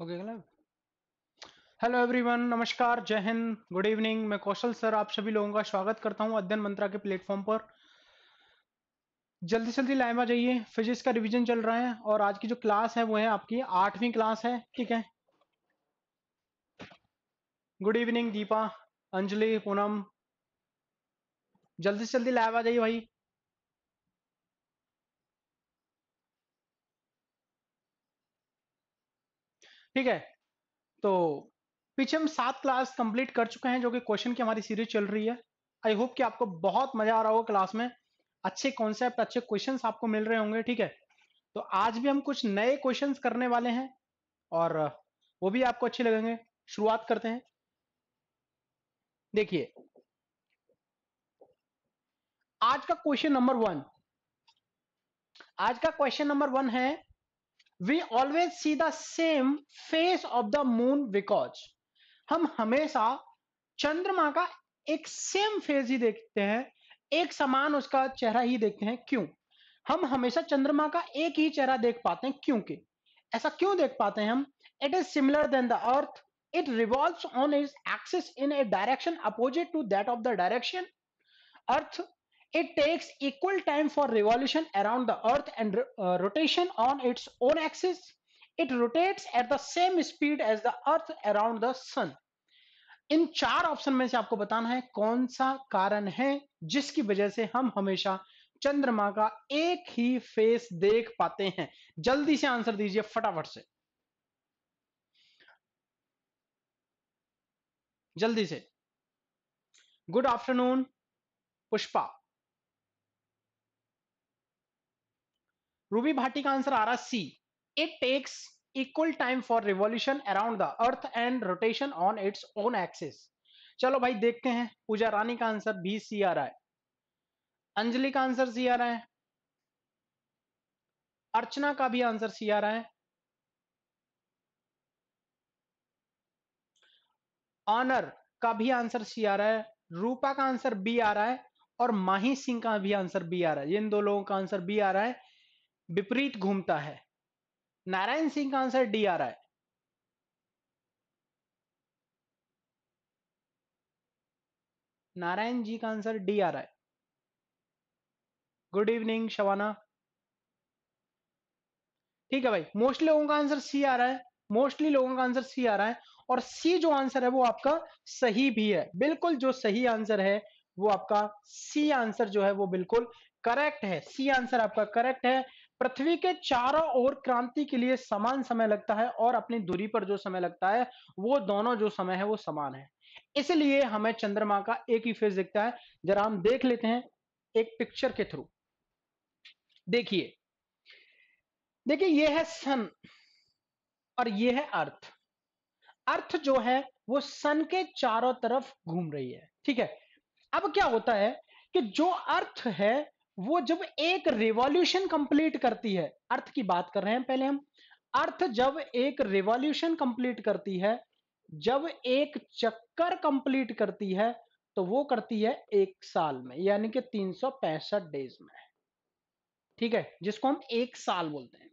हो गया hello everyone नमस्कार जय हिंद गुड इवनिंग मैं कौशल सर आप सभी लोगों का स्वागत करता हूं अध्ययन मंत्रा के प्लेटफॉर्म पर जल्दी जल्दी लाइव आ जाइए फिजिक्स का रिवीजन चल रहा है और आज की जो क्लास है वो है आपकी आठवीं क्लास है ठीक है गुड इवनिंग दीपा अंजलि पूनम जल्दी से जल्दी लाइव आ जाइए भाई ठीक है तो पीछे हम सात क्लास कंप्लीट कर चुके हैं जो कि क्वेश्चन की हमारी सीरीज चल रही है आई होप कि आपको बहुत मजा आ रहा होगा क्लास में अच्छे कॉन्सेप्ट अच्छे क्वेश्चंस आपको मिल रहे होंगे ठीक है तो आज भी हम कुछ नए क्वेश्चंस करने वाले हैं और वो भी आपको अच्छे लगेंगे शुरुआत करते हैं देखिए आज का क्वेश्चन नंबर वन आज का क्वेश्चन नंबर वन है we always see the same face of the moon because हम हमेशा चंद्रमा का एक सेम फेस ही देखते हैं एक समान उसका चेहरा ही देखते हैं क्यों हम हमेशा चंद्रमा का एक ही चेहरा देख पाते हैं क्योंकि ऐसा क्यों देख पाते हैं हम it is similar then the earth it revolve on is axis in a direction opposite to that of the direction earth it takes equal time for revolution around the earth and uh, rotation on its own axis it rotates at the same speed as the earth around the sun इन चार option में से आपको बताना है कौन सा कारण है जिसकी वजह से हम हमेशा चंद्रमा का एक ही फेस देख पाते हैं जल्दी से आंसर दीजिए फटाफट से जल्दी से गुड आफ्टरनून पुष्पा रूबी भाटी का आंसर आ रहा C it takes equal time for revolution around the earth and rotation on its own axis चलो भाई देखते हैं पूजा रानी का आंसर बी सी आ रहा है अंजलि का आंसर सी आ रहा है अर्चना का भी आंसर सी आ रहा है ऑनर का भी आंसर सी आ रहा है रूपा का आंसर बी आ रहा है और माही सिंह का भी आंसर बी आ रहा है इन दो लोगों का आंसर बी आ रहा है विपरीत घूमता है नारायण सिंह का आंसर डी आ रहा है नारायण जी का आंसर डी आ रहा है गुड इवनिंग शवाना ठीक है भाई मोस्टली लोगों का आंसर सी आ रहा है मोस्टली लोगों का आंसर सी आ रहा है और सी जो आंसर है वो आपका सही भी है बिल्कुल जो सही आंसर है वो आपका सी आंसर जो है वो बिल्कुल करेक्ट है सी आंसर आपका करेक्ट है पृथ्वी के चारों ओर क्रांति के लिए समान समय लगता है और अपनी दूरी पर जो समय लगता है वो दोनों जो समय है वो समान है इसलिए हमें चंद्रमा का एक ही फेज दिखता है जरा हम देख लेते हैं एक पिक्चर के थ्रू देखिए देखिए ये है सन और ये है अर्थ अर्थ जो है वो सन के चारों तरफ घूम रही है ठीक है अब क्या होता है कि जो अर्थ है वो जब एक रिवॉल्यूशन कंप्लीट करती है अर्थ की बात कर रहे हैं पहले हम अर्थ जब एक रिवॉल्यूशन कंप्लीट करती है जब एक चक्कर कंप्लीट करती है तो वो करती है एक साल में यानी कि तीन डेज में ठीक है जिसको हम एक साल बोलते हैं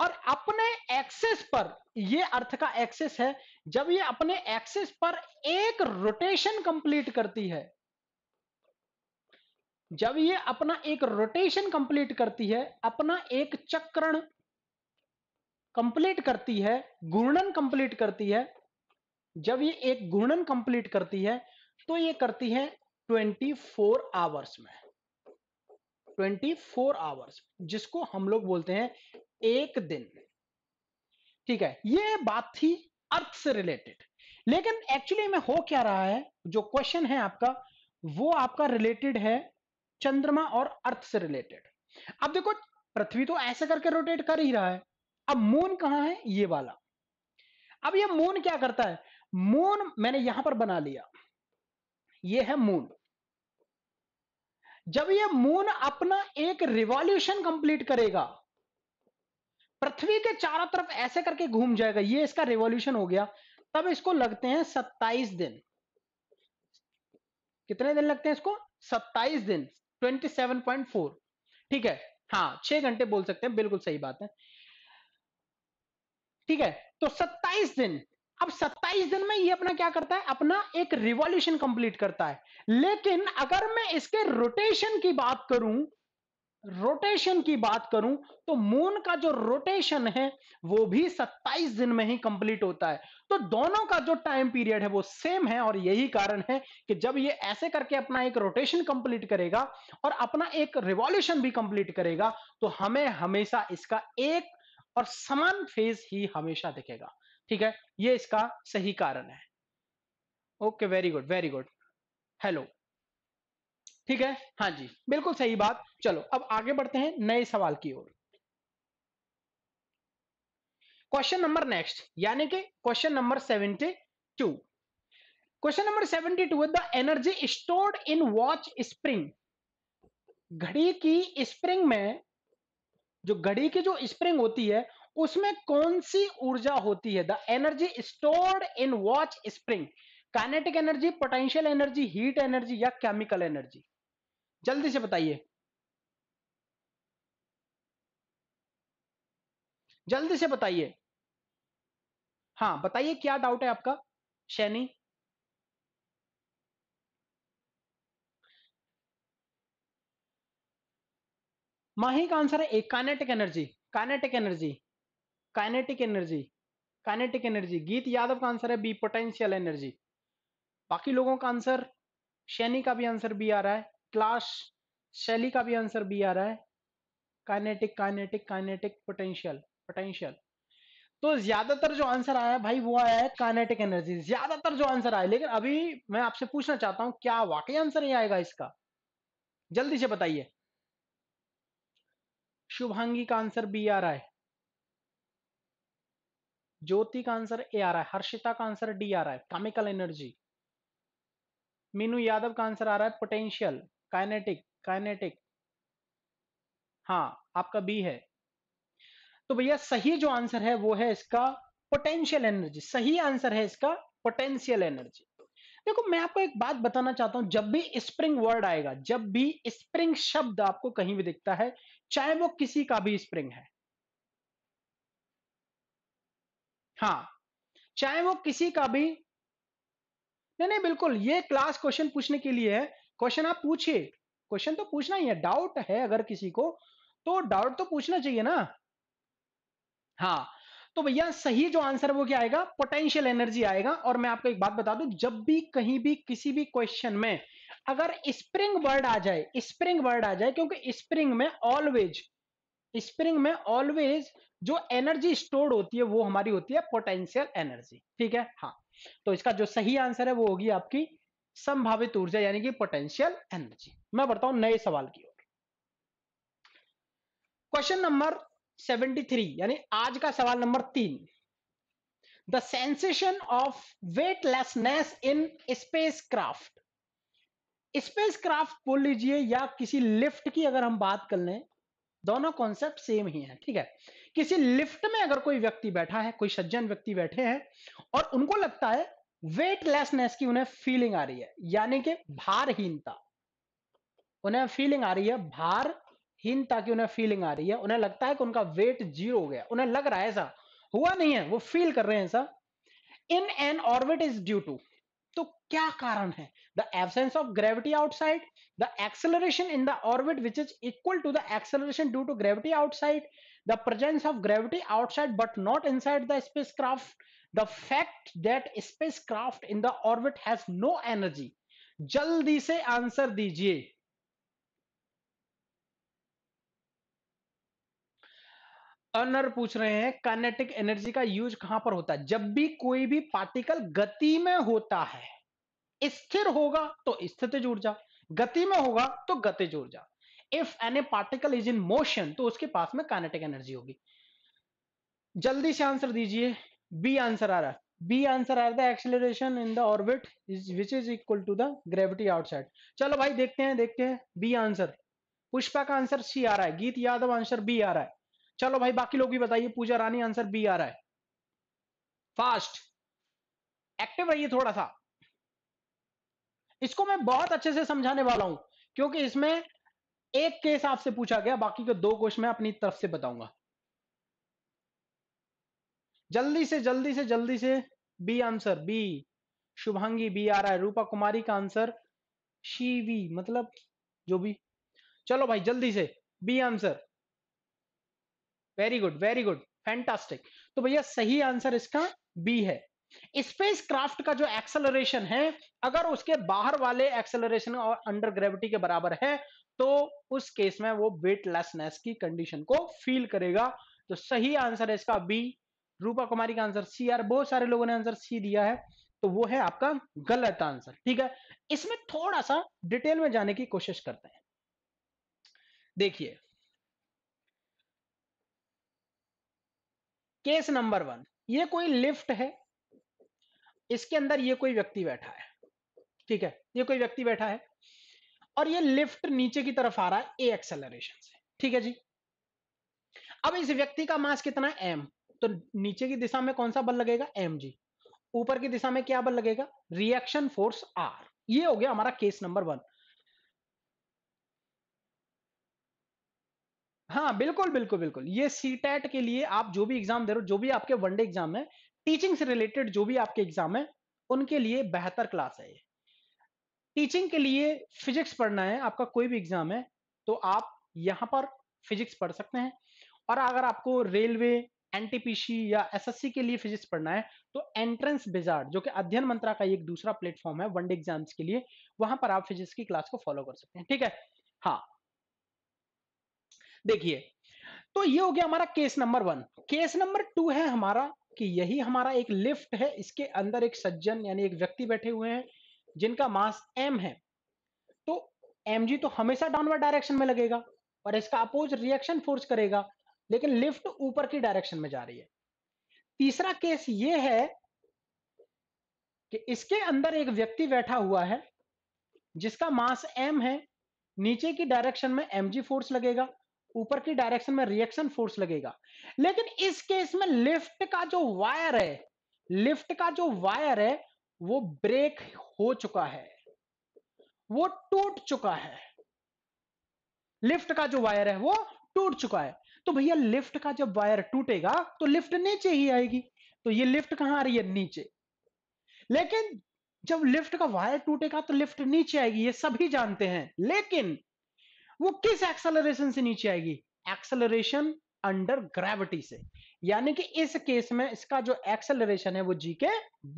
और अपने एक्सेस पर ये अर्थ का एक्सेस है जब ये अपने एक्सेस पर एक रोटेशन कंप्लीट करती है जब ये अपना एक रोटेशन कंप्लीट करती है अपना एक चक्रण कंप्लीट करती है घूर्णन कंप्लीट करती है जब ये एक घूर्णन कंप्लीट करती है तो ये करती है 24 आवर्स में 24 आवर्स जिसको हम लोग बोलते हैं एक दिन ठीक है ये बात थी अर्थ से रिलेटेड लेकिन एक्चुअली में हो क्या रहा है जो क्वेश्चन है आपका वो आपका रिलेटेड है चंद्रमा और अर्थ से रिलेटेड अब देखो पृथ्वी तो ऐसे करके रोटेट कर ही रहा है अब मून कहां है ये वाला अब ये मून क्या करता है मून मैंने यहां पर बना लिया ये है मून जब ये मून अपना एक रिवॉल्यूशन कंप्लीट करेगा पृथ्वी के चारों तरफ ऐसे करके घूम जाएगा ये इसका रिवॉल्यूशन हो गया तब इसको लगते हैं 27 दिन कितने दिन लगते हैं इसको 27 दिन 27.4 ठीक है हाँ छह घंटे बोल सकते हैं बिल्कुल सही बात है ठीक है तो 27 दिन अब 27 दिन में ये अपना क्या करता है अपना एक रिवॉल्यूशन कंप्लीट करता है लेकिन अगर मैं इसके रोटेशन की बात करूं रोटेशन की बात करूं तो मून का जो रोटेशन है वो भी 27 दिन में ही कंप्लीट होता है तो दोनों का जो टाइम पीरियड है वो सेम है और यही कारण है कि जब ये ऐसे करके अपना एक रोटेशन कंप्लीट करेगा और अपना एक रिवॉल्यूशन भी कंप्लीट करेगा तो हमें हमेशा इसका एक और समान फेज ही हमेशा दिखेगा ठीक है ये इसका सही कारण है okay very good very good hello ठीक है हाँ जी बिल्कुल सही बात चलो अब आगे बढ़ते हैं नए सवाल की ओर क्वेश्चन नंबर नेक्स्ट यानी कि question number seventy two question number seventy two the energy stored in watch spring घड़ी की स्प्रिंग में जो घड़ी की जो स्प्रिंग होती है उसमें कौन सी ऊर्जा होती है the energy stored in watch spring kinetic energy potential energy heat energy या केमिकल एनर्जी जल्दी से बताइए जल्दी से बताइए हाँ बताइए क्या डाउट है आपका शैनी माही का आंसर है एक kinetic energy kinetic energy kinetic energy kinetic energy Geet Yadav का आंसर है बी पोटेंशियल एनर्जी बाकी लोगों का आंसर शैनी का भी आंसर बी आ रहा है क्लास शैली का भी आंसर बी आ रहा है kinetic kinetic kinetic potential potential तो ज्यादातर जो आंसर आया भाई वो आया है काइनेटिक एनर्जी ज्यादातर जो आंसर आया लेकिन अभी मैं आपसे पूछना चाहता हूं क्या वाकई आंसर ही आएगा इसका जल्दी से बताइए शुभांगी का आंसर बी आ रहा है ज्योति का आंसर ए आ रहा है हर्षिता का आंसर डी आ रहा है कैमिकल एनर्जी मीनू यादव का आंसर आ रहा है पोटेंशियल काइनेटिक काइनेटिक हाँ आपका बी है तो भैया सही जो आंसर है वो है इसका पोटेंशियल एनर्जी सही आंसर है इसका पोटेंशियल एनर्जी देखो मैं आपको एक बात बताना चाहता हूं जब भी स्प्रिंग वर्ड आएगा जब भी स्प्रिंग शब्द आपको कहीं भी दिखता है चाहे वो किसी का भी स्प्रिंग है हाँ चाहे वो किसी का भी नहीं नहीं बिल्कुल ये क्लास क्वेश्चन पूछने के लिए है क्वेश्चन आप पूछिए क्वेश्चन तो पूछना ही है डाउट है अगर किसी को तो डाउट तो पूछना चाहिए ना हाँ तो भैया सही जो आंसर वो क्या आएगा पोटेंशियल एनर्जी आएगा और मैं आपको एक बात बता दूं जब भी कहीं भी किसी भी क्वेश्चन में अगर स्प्रिंग वर्ड आ जाए स्प्रिंग वर्ड आ जाए क्योंकि स्प्रिंग में ऑलवेज स्प्रिंग में ऑलवेज जो एनर्जी स्टोर्ड होती है वो हमारी होती है पोटेंशियल एनर्जी ठीक है हाँ तो इसका जो सही आंसर है वो होगी आपकी संभावित ऊर्जा यानी कि पोटेंशियल एनर्जी मैं बढ़ता हूं नए सवाल की ओर क्वेश्चन नंबर 73 यानी आज का सवाल नंबर तीन the sensation of weightlessness in spacecraft spacecraft बोल लीजिए या किसी लिफ्ट की अगर हम बात कर लें दोनों कॉन्सेप्ट सेम ही है ठीक है किसी लिफ्ट में अगर कोई व्यक्ति बैठा है कोई सज्जन व्यक्ति बैठे हैं और उनको लगता है वेटलेसनेस की उन्हें फीलिंग आ रही है यानी कि भारहीनता उन्हें फीलिंग आ रही है भारहीनता की उन्हें फीलिंग आ रही है उन्हें लगता है कि उनका वेट जीरो हो गया उन्हें लग रहा है ऐसा हुआ नहीं है वो फील कर रहे हैं ऐसा in an orbit is due to तो क्या कारण है the absence of gravity outside the acceleration in the orbit which is equal to the acceleration due to gravity outside the presence of gravity outside but not inside the spacecraft the fact that spacecraft in the orbit has no energy जल्दी से answer दीजिए owner पूछ रहे हैं kinetic energy का use कहां पर होता है जब भी कोई भी पार्टिकल गति में होता है स्थिर होगा तो जुड़ ऊर्जा गति में होगा तो गतिज ऊर्जा if an a particle is in motion तो उसके पास में कैनेटिक एनर्जी होगी जल्दी से आंसर दीजिए बी आंसर आ रहा है बी आंसर आ रहा है acceleration in the orbit which is equal to the gravity outside चलो भाई देखते हैं देखते हैं बी आंसर पुष्पा का आंसर सी आ रहा है गीत यादव आंसर बी आ रहा है चलो भाई बाकी लोग भी बताइए पूजा रानी आंसर बी आ रहा है फास्ट एक्टिव रहिए थोड़ा सा इसको मैं बहुत अच्छे से समझाने वाला हूं क्योंकि इसमें एक केस आपसे पूछा गया बाकी के दो क्वेश्चन मैं अपनी तरफ से बताऊंगा जल्दी से जल्दी से जल्दी से B answer B Shubhangi B आ रहा है रूपा कुमारी का आंसर शीवी मतलब जो भी चलो भाई जल्दी से B answer very good very good fantastic तो भैया सही आंसर इसका बी है स्पेस क्राफ्ट का जो एक्सेलरेशन है अगर उसके बाहर वाले एक्सेलरेशन और अंडर ग्रेविटी के बराबर है तो उस केस में वो वेटलेसनेस की कंडीशन को फील करेगा तो सही आंसर है इसका बी रूपा कुमारी का आंसर सी यार बहुत सारे लोगों ने आंसर सी दिया है तो वो है आपका गलत आंसर ठीक है इसमें थोड़ा सा डिटेल में जाने की कोशिश करते हैं देखिए केस नंबर वन ये कोई लिफ्ट है इसके अंदर ये कोई व्यक्ति बैठा है ठीक है ये कोई व्यक्ति बैठा है और ये लिफ्ट नीचे की तरफ आ रहा है ए एक्सेलरेशन से ठीक है जी अब इस व्यक्ति का मास कितना है एम तो नीचे की दिशा में कौन सा बल लगेगा एम ऊपर की दिशा में क्या बल लगेगा रिएक्शन फोर्स आर ये हो गया हमारा केस नंबर वन हाँ बिल्कुल बिल्कुल बिल्कुल ये सी टैट के लिए आप जो भी एग्जाम दे रहे हो जो भी आपके वनडे एग्जाम है टीचिंग से रिलेटेड जो भी आपके एग्जाम है उनके लिए बेहतर क्लास है ये टीचिंग के लिए फिजिक्स पढ़ना है आपका कोई भी एग्जाम है तो आप यहां पर फिजिक्स पढ़ सकते हैं और अगर आपको रेलवे एनटीपीसी या एसएससी के लिए फिजिक्स पढ़ना है तो एंट्रेंस बिजार्ड जो कि अध्ययन मंत्रा का एक दूसरा प्लेटफॉर्म है वनडे एग्जाम्स के लिए वहां पर आप फिजिक्स की क्लास को फॉलो कर सकते हैं ठीक है हाँ देखिए तो ये हो गया हमारा case number one case number two है हमारा कि यही हमारा एक लिफ्ट है इसके अंदर एक सज्जन यानी एक व्यक्ति बैठे हुए हैं जिनका मास एम है तो एम जी तो हमेशा डाउनवर्ड डायरेक्शन में लगेगा और इसका अपोज रिएक्शन फोर्स करेगा लेकिन लिफ्ट ऊपर की डायरेक्शन में जा रही है तीसरा केस ये है कि इसके अंदर एक व्यक्ति बैठा हुआ है जिसका मास एम है नीचे की डायरेक्शन में एम फोर्स लगेगा ऊपर की डायरेक्शन में रिएक्शन फोर्स लगेगा लेकिन इस केस में लिफ्ट का जो वायर है लिफ्ट का जो वायर है वो ब्रेक हो चुका है वो टूट चुका है लिफ्ट का जो वायर है वो टूट चुका है तो भैया लिफ्ट का जब वायर टूटेगा तो लिफ्ट नीचे ही आएगी तो ये लिफ्ट कहां आ रही है नीचे लेकिन जब लिफ्ट का वायर टूटेगा तो लिफ्ट नीचे आएगी ये सभी जानते हैं लेकिन वो किस एक्सेलरेशन से नीचे आएगी एक्सेलरेशन अंडर ग्रेविटी से यानी कि इस केस में इसका जो एक्सेलरेशन है वो जी के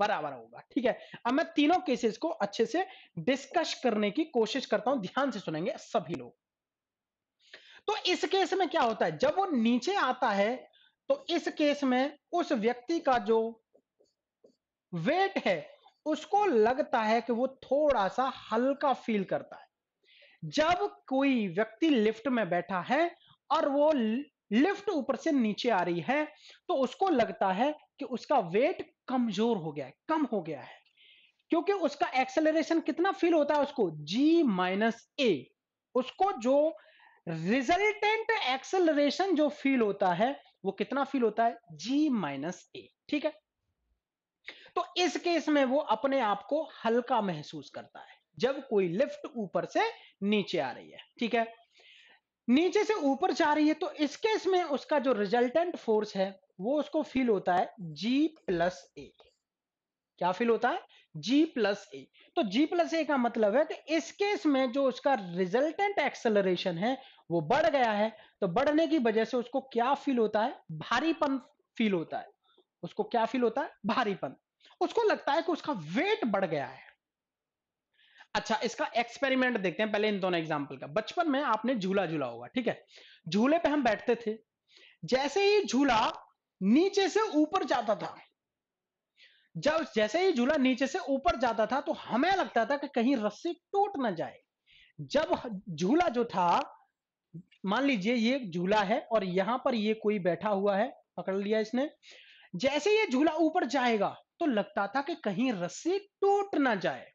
बराबर होगा ठीक है अब मैं तीनों केसेस को अच्छे से डिस्कस करने की कोशिश करता हूं ध्यान से सुनेंगे सभी लोग तो इस केस में क्या होता है जब वो नीचे आता है तो इस केस में उस व्यक्ति का जो वेट है उसको लगता है कि वो थोड़ा सा हल्का फील करता है जब कोई व्यक्ति लिफ्ट में बैठा है और वो लिफ्ट ऊपर से नीचे आ रही है तो उसको लगता है कि उसका वेट कमजोर हो गया है कम हो गया है क्योंकि उसका एक्सेलरेशन कितना फील होता है उसको जी माइनस ए उसको जो रिजल्टेंट एक्सलरेशन जो फील होता है वो कितना फील होता है जी माइनस ए ठीक है तो इस केस में वो अपने आप को हल्का महसूस करता है जब कोई लिफ्ट ऊपर से नीचे आ रही है ठीक है नीचे से ऊपर जा रही है तो इस केस में उसका जो रिजल्टेंट फोर्स है वो उसको फील होता है जी प्लस ए क्या फील होता है जी प्लस ए तो जी प्लस ए का मतलब है कि इस केस में जो उसका रिजल्टेंट एक्सेलरेशन है वो बढ़ गया है तो बढ़ने की वजह से उसको क्या फील होता है भारीपन फील होता है उसको क्या फील होता है भारीपन उसको लगता है कि उसका वेट बढ़ गया है अच्छा इसका एक्सपेरिमेंट देखते हैं पहले इन दोनों एग्जाम्पल का बचपन में आपने झूला झूला होगा ठीक है झूले पे हम बैठते थे जैसे ही झूला नीचे से ऊपर जाता था जब जैसे ही झूला नीचे से ऊपर जाता था तो हमें लगता था कि कहीं रस्सी टूट ना जाए जब झूला जो था मान लीजिए ये झूला है और यहां पर ये कोई बैठा हुआ है पकड़ लिया इसने जैसे ये झूला ऊपर जाएगा तो लगता था कि कहीं रस्सी टूट ना जाए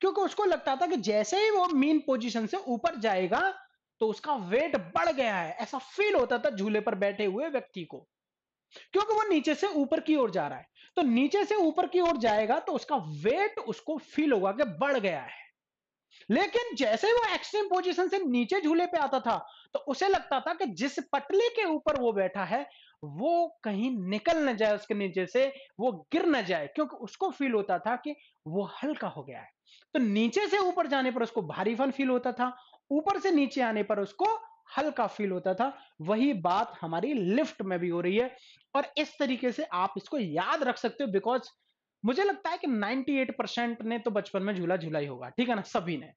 क्योंकि उसको लगता था कि जैसे ही वो मीन पोजीशन से ऊपर जाएगा तो उसका वेट बढ़ गया है ऐसा फील होता था झूले पर बैठे हुए व्यक्ति को क्योंकि वो नीचे से ऊपर की ओर जा रहा है तो नीचे से ऊपर की ओर जाएगा तो उसका वेट उसको फील होगा कि बढ़ गया है लेकिन जैसे वो एक्सट्रीम पोजीशन से नीचे झूले पे आता था तो उसे लगता था कि जिस पटली के ऊपर वो बैठा है वो कहीं निकल ना जाए उसके नीचे से वो गिर ना जाए क्योंकि उसको फील होता था कि वो हल्का हो गया है तो नीचे से ऊपर जाने पर उसको भारीपन फील होता था ऊपर से नीचे आने पर उसको हल्का फील होता था वही बात हमारी लिफ्ट में भी हो रही है और इस तरीके से आप इसको याद रख सकते हो बिकॉज मुझे लगता है कि 98 परसेंट ने तो बचपन में झूला झूला ही होगा ठीक है ना सभी ने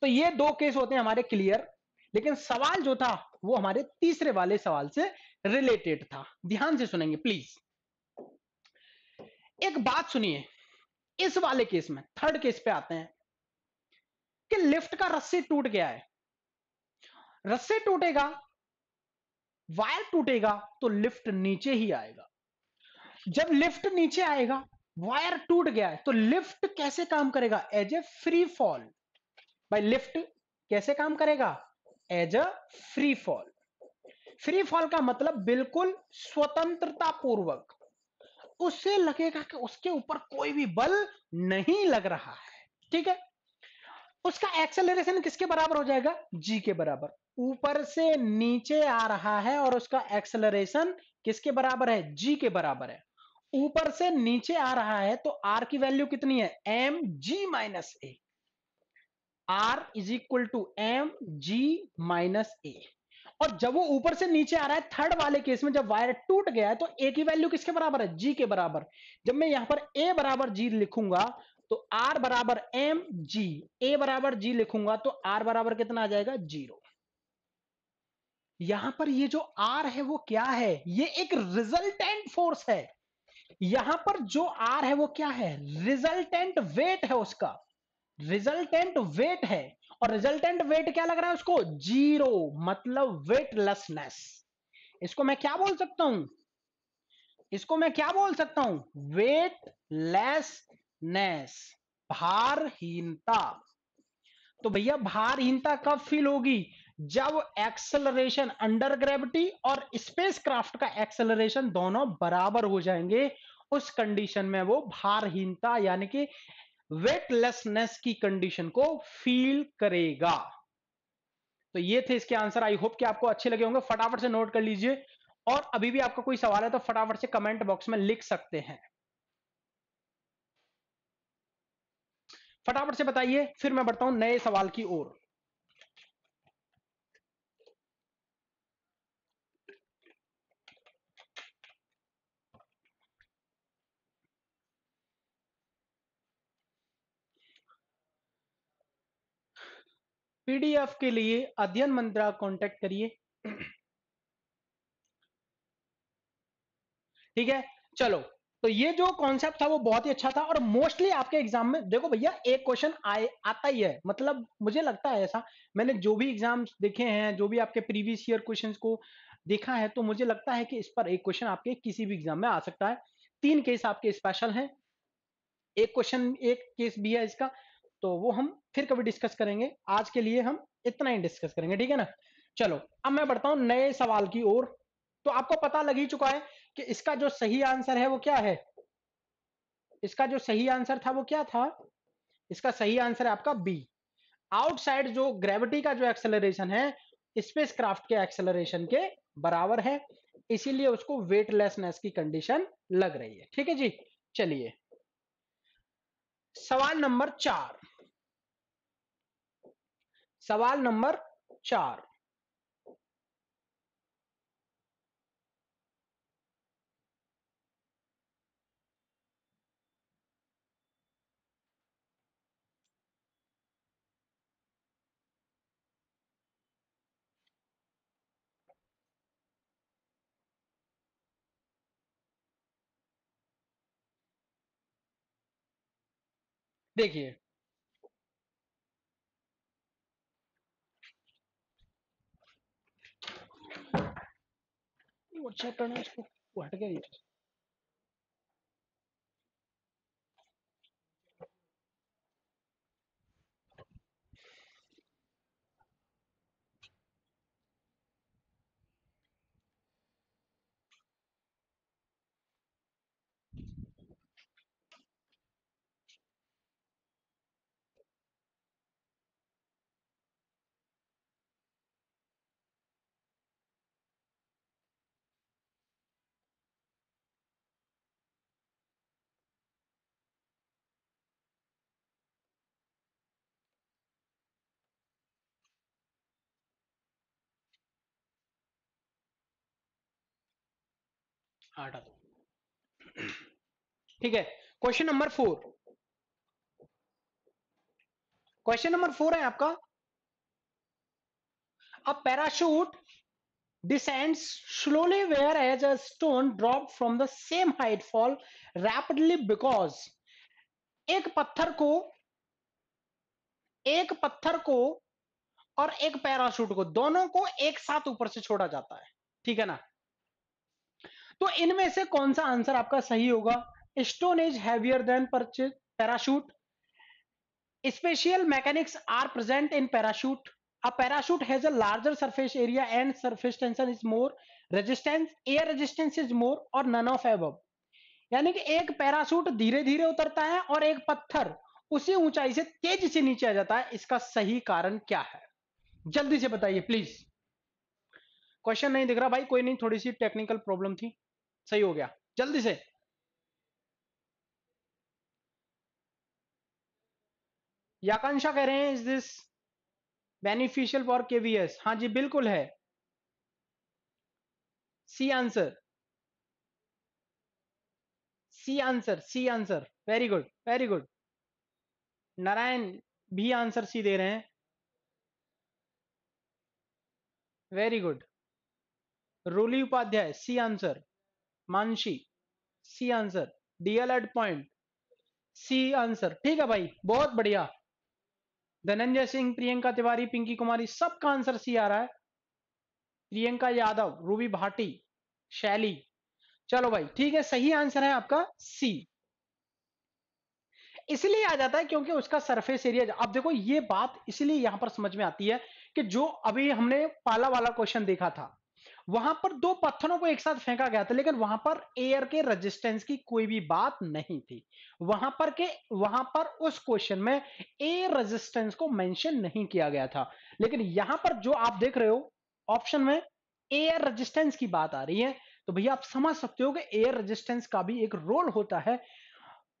तो ये दो केस होते हैं हमारे क्लियर लेकिन सवाल जो था वो हमारे तीसरे वाले सवाल से रिलेटेड था ध्यान से सुनेंगे प्लीज एक बात सुनिए इस वाले केस में थर्ड केस पे आते हैं कि लिफ्ट का रस्सी टूट गया है रस्से टूटेगा वायर टूटेगा तो लिफ्ट नीचे ही आएगा जब लिफ्ट नीचे आएगा वायर टूट गया है तो लिफ्ट कैसे काम करेगा एज ए फ्री फॉल भाई लिफ्ट कैसे काम करेगा as a free fall free fall का मतलब बिल्कुल स्वतंत्रता पूर्वक उससे लगेगा कि उसके ऊपर कोई भी बल नहीं लग रहा है ठीक है उसका एक्सेलरेशन किसके बराबर हो जाएगा जी के बराबर ऊपर से नीचे आ रहा है और उसका एक्सलरेशन किसके बराबर है जी के बराबर है ऊपर से नीचे आ रहा है तो आर की वैल्यू कितनी है M G minus A R is equal to M G minus A और जब वो ऊपर से नीचे आ रहा है थर्ड वाले केस में जब वायर टूट गया है तो ए की वैल्यू किसके बराबर है जी के बराबर जब मैं यहां पर ए बराबर जी लिखूंगा तो आर बराबर एम जी ए बराबर जी लिखूंगा तो आर बराबर कितना आ जाएगा जीरो यहां पर ये जो आर है वो क्या है ये एक रिजल्टेंट फोर्स है यहां पर जो आर है वो क्या है रिजल्टेंट वेट है उसका रिजल्टेंट वेट है और रिजल्टेंट वेट क्या लग रहा है उसको जीरो मतलब वेटलेसनेस इसको मैं क्या बोल सकता हूं इसको मैं क्या बोल सकता हूं वेटलेसनेस भारहीनता तो भैया भारहीनता कब फील होगी जब एक्सलरेशन अंडर ग्रेविटी और स्पेसक्राफ्ट का एक्सलरेशन दोनों बराबर हो जाएंगे उस कंडीशन में वो भारहीनता यानी कि वेटलेसनेस की कंडीशन को फील करेगा तो ये थे इसके आंसर आई होप कि आपको अच्छे लगे होंगे फटाफट से नोट कर लीजिए और अभी भी आपका कोई सवाल है तो फटाफट से कमेंट बॉक्स में लिख सकते हैं फटाफट से बताइए फिर मैं बढ़ता हूं नए सवाल की ओर पीडीएफ के लिए अध्ययन मंत्रा कांटेक्ट करिए ठीक है चलो तो ये जो कॉन्सेप्ट था वो बहुत ही अच्छा था और मोस्टली आपके एग्जाम में देखो भैया एक क्वेश्चन आए आता ही है मतलब मुझे लगता है ऐसा मैंने जो भी एग्जाम देखे हैं जो भी आपके प्रीवियस ईयर क्वेश्चन को देखा है तो मुझे लगता है कि इस पर एक क्वेश्चन आपके किसी भी एग्जाम में आ सकता है तीन केस आपके स्पेशल हैं एक क्वेश्चन एक केस भी है इसका तो वो हम फिर कभी डिस्कस करेंगे आज के लिए हम इतना ही डिस्कस करेंगे ठीक है ना चलो अब मैं बढ़ता हूं नए सवाल की ओर तो आपको पता लग ही चुका है कि इसका जो सही आंसर है वो क्या है इसका जो सही आंसर था वो क्या था इसका सही आंसर है आपका बी आउटसाइड जो ग्रेविटी का जो एक्सेलरेशन है स्पेस क्राफ्ट के एक्सेलरेशन के बराबर है इसीलिए उसको वेटलेसनेस की कंडीशन लग रही है ठीक है जी चलिए सवाल नंबर चार सवाल नंबर चार देखिए व्हाट्सएप अच्छा करना इसको हट गया हटा दो ठीक है question number four question number four है आपका a parachute slowly whereas a stone drop from the same height fall rapidly because एक पत्थर को एक पत्थर को और एक पैराशूट को दोनों को एक साथ ऊपर से छोड़ा जाता है ठीक है ना तो इनमें से कौन सा आंसर आपका सही होगा stone is heavier than purchase parachute special mechanics are present in parachute a parachute has a larger surface area and surface tension is more resistance air resistance is more और नन ऑफ एव यानी कि एक parachute धीरे धीरे उतरता है और एक पत्थर उसी ऊंचाई से तेजी से नीचे आ जाता है इसका सही कारण क्या है जल्दी से बताइए प्लीज क्वेश्चन नहीं दिख रहा भाई कोई नहीं थोड़ी सी टेक्निकल प्रॉब्लम थी सही हो गया जल्दी से याकांक्षा कह रहे हैं is this beneficial for KVS हाँ जी बिल्कुल है C answer C answer C answer very good very good Narayan भी आंसर सी दे रहे हैं very good Roli Upadhyay C answer Mansi C answer DL eight point C answer ठीक है भाई बहुत बढ़िया धनंजय सिंह प्रियंका तिवारी पिंकी कुमारी सबका आंसर सी आ रहा है प्रियंका यादव रूबी भाटी शैली चलो भाई ठीक है सही आंसर है आपका सी इसलिए आ जाता है क्योंकि उसका सरफेस एरिया अब देखो ये बात इसलिए यहां पर समझ में आती है कि जो अभी हमने पाला वाला क्वेश्चन देखा था वहां पर दो पत्थरों को एक साथ फेंका गया था लेकिन वहां पर एयर के रेजिस्टेंस की कोई भी बात नहीं थी वहां पर के वहां पर उस क्वेश्चन में एयर रेजिस्टेंस को मेंशन नहीं किया गया था लेकिन यहां पर जो आप देख रहे हो ऑप्शन में एयर रेजिस्टेंस की बात आ रही है तो भैया आप समझ सकते हो कि एयर रेजिस्टेंस का भी एक रोल होता है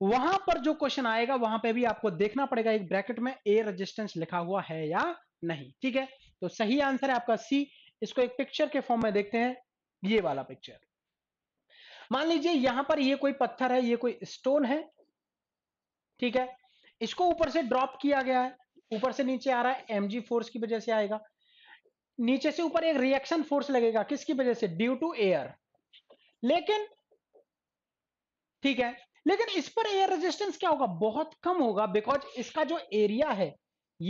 वहां पर जो क्वेश्चन आएगा वहां पर भी आपको देखना पड़ेगा एक ब्रैकेट में एयर रजिस्टेंस लिखा हुआ है या नहीं ठीक है तो सही आंसर है आपका सी इसको एक पिक्चर के फॉर्म में देखते हैं ये वाला पिक्चर मान लीजिए यहां पर ये कोई पत्थर है ये कोई स्टोन है ठीक है इसको ऊपर से ड्रॉप किया गया है ऊपर से नीचे आ रहा है एमजी फोर्स की वजह से आएगा नीचे से ऊपर एक रिएक्शन फोर्स लगेगा किसकी वजह से ड्यू टू एयर लेकिन ठीक है लेकिन इस पर एयर रेजिस्टेंस क्या होगा बहुत कम होगा बिकॉज इसका जो एरिया है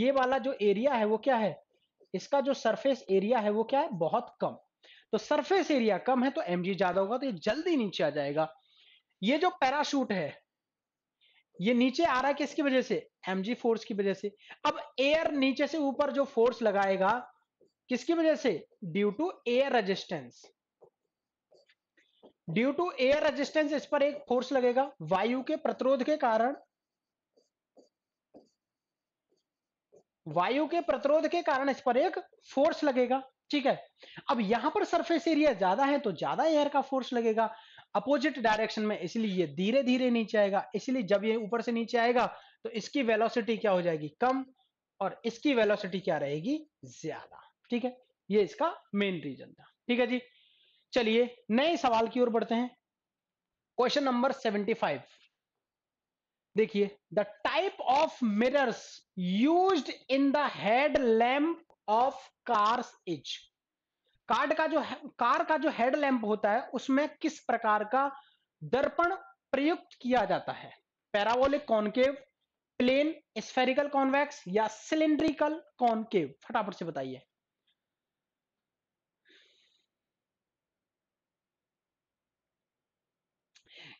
ये वाला जो एरिया है वो क्या है इसका जो सरफेस एरिया है वो क्या है बहुत कम तो सरफेस एरिया कम है तो एम ज्यादा होगा तो ये जल्दी नीचे आ जाएगा ये जो पैराशूट है ये नीचे आ रहा है किसकी वजह से एम फोर्स की वजह से अब एयर नीचे से ऊपर जो फोर्स लगाएगा किसकी वजह से due to air resistance due to air resistance इस पर एक फोर्स लगेगा वायु के प्रतिरोध के कारण वायु के प्रतिरोध के कारण इस पर एक फोर्स लगेगा ठीक है अब यहां पर सरफेस एरिया ज्यादा है तो ज्यादा एयर का फोर्स लगेगा अपोजिट डायरेक्शन में इसलिए ये धीरे धीरे नीचे आएगा इसलिए जब ये ऊपर से नीचे आएगा तो इसकी वेलोसिटी क्या हो जाएगी कम और इसकी वेलोसिटी क्या रहेगी ज्यादा ठीक है ये इसका मेन रीजन था ठीक है जी चलिए नए सवाल की ओर बढ़ते हैं क्वेश्चन नंबर फाइव देखिए the type of mirrors use in the head lamp of cars is card का जो कार का जो हेड लैम्प होता है उसमें किस प्रकार का दर्पण प्रयुक्त किया जाता है parabolic concave plane spherical convex या सिलेंड्रिकल कॉनकेव फटाफट से बताइए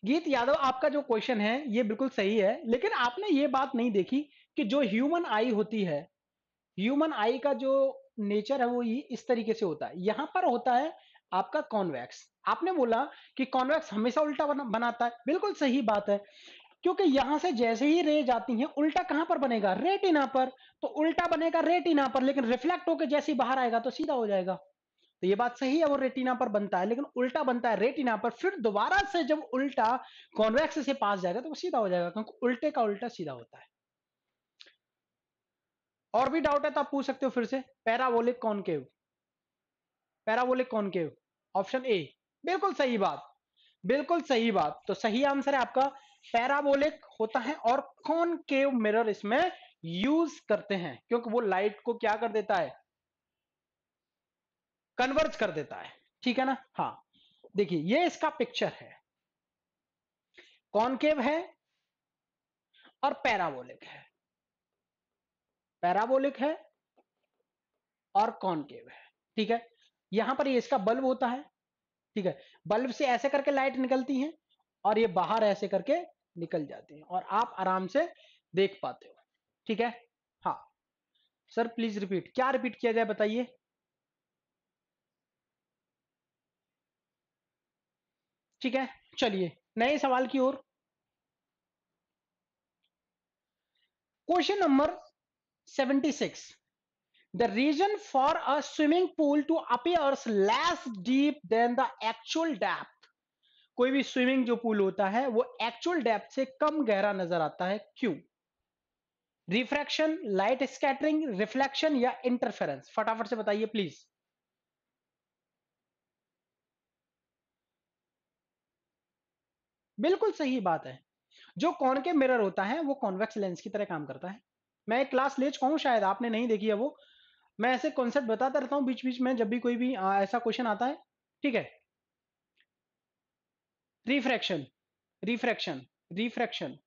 गीत यादव आपका जो क्वेश्चन है ये बिल्कुल सही है लेकिन आपने ये बात नहीं देखी कि जो ह्यूमन आई होती है ह्यूमन आई का जो नेचर है वो ये इस तरीके से होता है यहां पर होता है आपका कॉन्वेक्स आपने बोला कि कॉन्वेक्स हमेशा उल्टा बना, बनाता है बिल्कुल सही बात है क्योंकि यहां से जैसे ही रे जाती है उल्टा कहां पर बनेगा रेटिना पर तो उल्टा बनेगा रेटिना पर लेकिन रिफ्लेक्ट होकर जैसे ही बाहर आएगा तो सीधा हो जाएगा तो ये बात सही है वो रेटिना पर बनता है लेकिन उल्टा बनता है रेटिना पर फिर दोबारा से जब उल्टा कॉन्वेक्स से पास जाएगा तो वो सीधा हो जाएगा क्योंकि उल्टे का उल्टा सीधा होता है और भी डाउट है तो आप पूछ सकते हो फिर से parabolic concave parabolic concave option A बिल्कुल सही बात बिल्कुल सही बात तो सही आंसर है आपका पैराबोलिक होता है और कॉनकेव मिरर इसमें यूज करते हैं क्योंकि वो लाइट को क्या कर देता है कन्वर्ज कर देता है ठीक है ना हाँ देखिए ये इसका पिक्चर है कॉनकेव है और पैराबोलिक है पैराबोलिक है और कॉनकेव है ठीक है यहां पर ये इसका बल्ब होता है ठीक है बल्ब से ऐसे करके लाइट निकलती है और ये बाहर ऐसे करके निकल जाती है और आप आराम से देख पाते हो ठीक है हाँ सर प्लीज रिपीट क्या रिपीट किया जाए बताइए ठीक है चलिए नए सवाल की ओर question number 76 the reason for a swimming pool to appears less deep than the actual depth कोई भी स्विमिंग जो पूल होता है वो एक्चुअल डेप्थ से कम गहरा नजर आता है क्यों रिफ्रैक्शन लाइट स्कैटरिंग रिफ्लेक्शन या इंटरफेरेंस फटाफट से बताइए प्लीज बिल्कुल सही बात है जो कौन के मिरर होता है वो कॉन्वेक्स लेंस की तरह काम करता है मैं एक क्लास ले चुका हूँ शायद आपने नहीं देखी है वो मैं ऐसे कॉन्सेप्ट बताता रहता हूँ बीच बीच में जब भी कोई भी आ, ऐसा क्वेश्चन आता है ठीक है refraction refraction refraction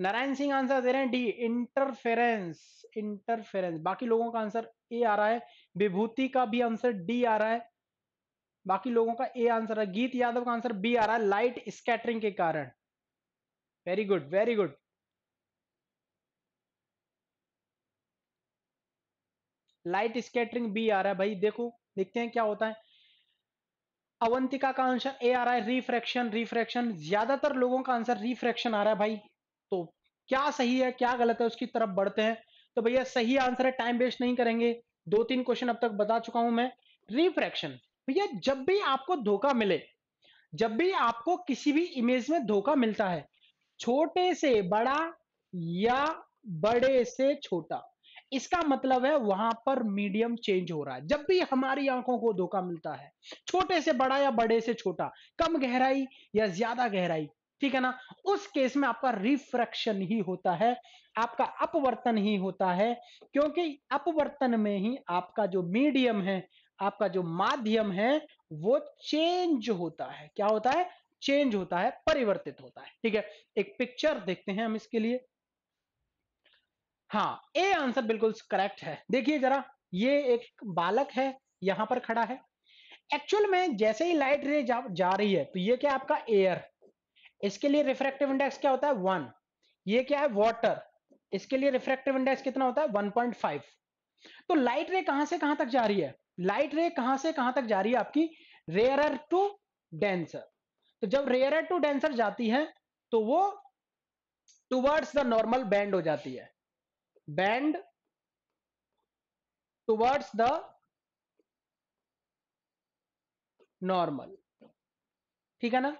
Narayan Singh answer दे रहे हैं डी इंटरफेरेंस इंटरफेरेंस बाकी लोगों का आंसर ए आ रहा है विभूति का भी आंसर डी आ रहा है बाकी लोगों का ए आंसर है गीत यादव का आंसर बी आ रहा है लाइट स्कैटरिंग के कारण very good very good light scattering B आ रहा है भाई देखो देखते हैं क्या होता है अवंतिका का आंसर ए आ रहा है रिफ्रैक्शन रिफ्रैक्शन ज्यादातर लोगों का आंसर रिफ्रैक्शन आ रहा है भाई तो क्या सही है क्या गलत है उसकी तरफ बढ़ते हैं तो भैया सही आंसर है टाइम वेस्ट नहीं करेंगे दो तीन क्वेश्चन अब तक बता चुका हूं मैं रिफ्रैक्शन भैया जब भी आपको धोखा मिले जब भी आपको किसी भी इमेज में धोखा मिलता है छोटे से बड़ा या बड़े से छोटा इसका मतलब है वहां पर मीडियम चेंज हो रहा है जब भी हमारी आंखों को धोखा मिलता है छोटे से बड़ा या बड़े से छोटा कम गहराई या ज्यादा गहराई ठीक है ना उस केस में आपका रिफ्रैक्शन ही होता है आपका अपवर्तन ही होता है क्योंकि अपवर्तन में ही आपका जो मीडियम है आपका जो माध्यम है वो चेंज होता है क्या होता है चेंज होता है परिवर्तित होता है ठीक है एक पिक्चर देखते हैं हम इसके लिए हाँ ए आंसर बिल्कुल करेक्ट है देखिए जरा ये एक बालक है यहां पर खड़ा है एक्चुअल में जैसे ही लाइट रे जा, जा रही है तो ये क्या आपका एयर इसके लिए रिफ्रेक्टिव इंडेक्स क्या होता है वन ये क्या है वाटर इसके लिए रिफ्रेक्टिव इंडेक्स कितना होता है 1.5 तो लाइट रे कहां से कहां तक जा रही है लाइट रे कहां से कहां तक जा रही है आपकी रेयरर टू डेंसर तो जब रेयरर टू डेंसर जाती है तो वो टुवर्ड्स द नॉर्मल बैंड हो जाती है बैंड टुवर्ड्स द नॉर्मल ठीक है ना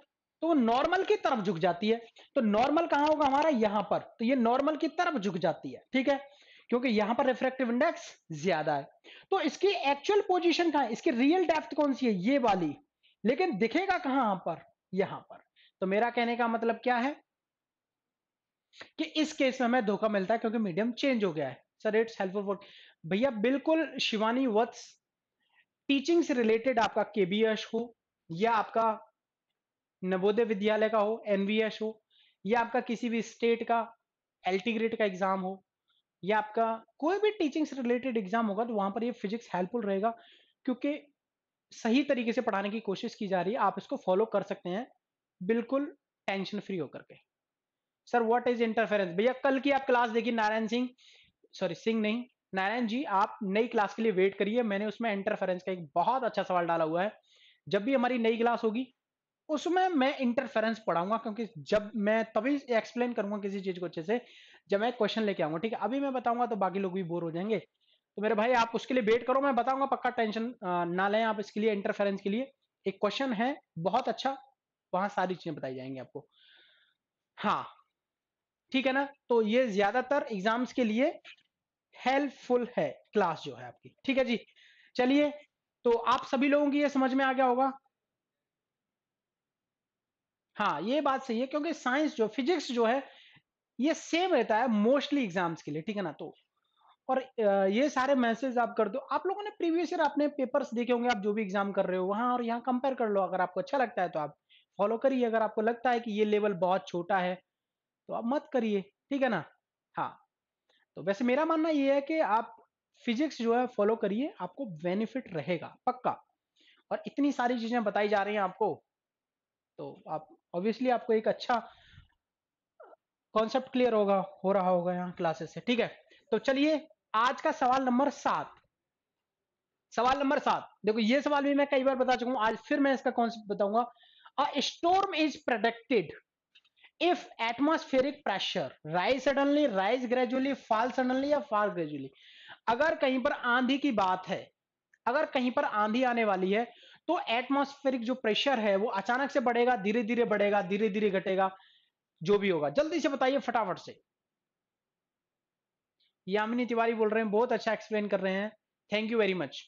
तो वो नॉर्मल की तरफ झुक जाती है तो नॉर्मल कहां होगा हमारा यहां पर तो ये नॉर्मल की तरफ झुक जाती है ठीक है क्योंकि यहां पर रिफ्रेक्टिव इंडेक्स ज्यादा है तो इसकी एक्चुअल पोजिशन कहां इसकी रियल डेप्थ कौन सी है ये वाली लेकिन दिखेगा कहां पर यहां पर तो मेरा कहने का मतलब क्या है कि इस केस में हमें धोखा मिलता है क्योंकि मीडियम चेंज हो गया है सर इट्स हेल्प वर्क भैया बिल्कुल शिवानी वत्स टीचिंग से रिलेटेड आपका केबीएस हो या आपका नवोदय विद्यालय का हो एनवीएस हो या आपका किसी भी स्टेट का एल्टी ग्रेड का एग्जाम हो या आपका कोई भी टीचिंग से रिलेटेड एग्जाम होगा तो वहां पर ये फिजिक्स हेल्पफुल रहेगा क्योंकि सही तरीके से पढ़ाने की कोशिश की जा रही है आप इसको फॉलो कर सकते हैं बिल्कुल टेंशन फ्री होकर के सर व्हाट इज इंटरफेरेंस भैया कल की आप क्लास देखिए नारायण सिंह सॉरी सिंह नहीं नारायण जी आप नई क्लास के लिए वेट करिए मैंने उसमें इंटरफेरेंस का एक बहुत अच्छा सवाल डाला हुआ है जब भी हमारी नई क्लास होगी उसमें मैं इंटरफेरेंस पढ़ाऊंगा क्योंकि जब मैं तभी एक्सप्लेन करूंगा किसी चीज को अच्छे से जब मैं क्वेश्चन लेके आऊंगा ठीक है अभी मैं बताऊंगा तो बाकी लोग भी बोर हो जाएंगे तो मेरे भाई आप उसके लिए वेट करो मैं बताऊंगा पक्का टेंशन ना लें आप इसके लिए इंटरफेरेंस के लिए एक क्वेश्चन है बहुत अच्छा वहां सारी चीजें बताई जाएंगी आपको हाँ ठीक है ना तो ये ज्यादातर एग्जाम्स के लिए हेल्पफुल है क्लास जो है आपकी ठीक है जी चलिए तो आप सभी लोगों की ये समझ में आ गया होगा हाँ ये बात सही है क्योंकि साइंस जो फिजिक्स जो है ये सेम रहता है मोस्टली एग्जाम्स के लिए ठीक है ना तो और ये सारे मैसेज आप कर दो आप लोगों ने प्रीवियस ईयर आपने पेपर्स देखे होंगे आप जो भी एग्जाम कर रहे हो वहां और यहाँ कंपेयर कर लो अगर आपको अच्छा लगता है तो आप फॉलो करिए अगर आपको लगता है कि ये लेवल बहुत छोटा है तो आप मत करिए ठीक है ना हाँ तो वैसे मेरा मानना ये है कि आप फिजिक्स जो है फॉलो करिए आपको बेनिफिट रहेगा पक्का और इतनी सारी चीजें बताई जा रही हैं आपको तो आप ऑब्वियसली आपको एक अच्छा कॉन्सेप्ट क्लियर होगा हो रहा होगा यहाँ क्लासेस से ठीक है तो चलिए आज का सवाल नंबर सात सवाल नंबर सात देखो ये सवाल भी मैं कई बार बता चुका हूं आज फिर मैं इसका कॉन्सेप्ट बताऊंगा a storm is predicted if atmospheric pressure rise suddenly rise gradually fall suddenly या फॉल ग्रेजुअली अगर कहीं पर आंधी की बात है अगर कहीं पर आंधी आने वाली है तो एटमॉस्फेरिक जो प्रेशर है वो अचानक से बढ़ेगा धीरे धीरे बढ़ेगा धीरे धीरे घटेगा जो भी होगा जल्दी से बताइए फटाफट से यामिनी तिवारी बोल रहे हैं बहुत अच्छा एक्सप्लेन कर रहे हैं थैंक यू वेरी मच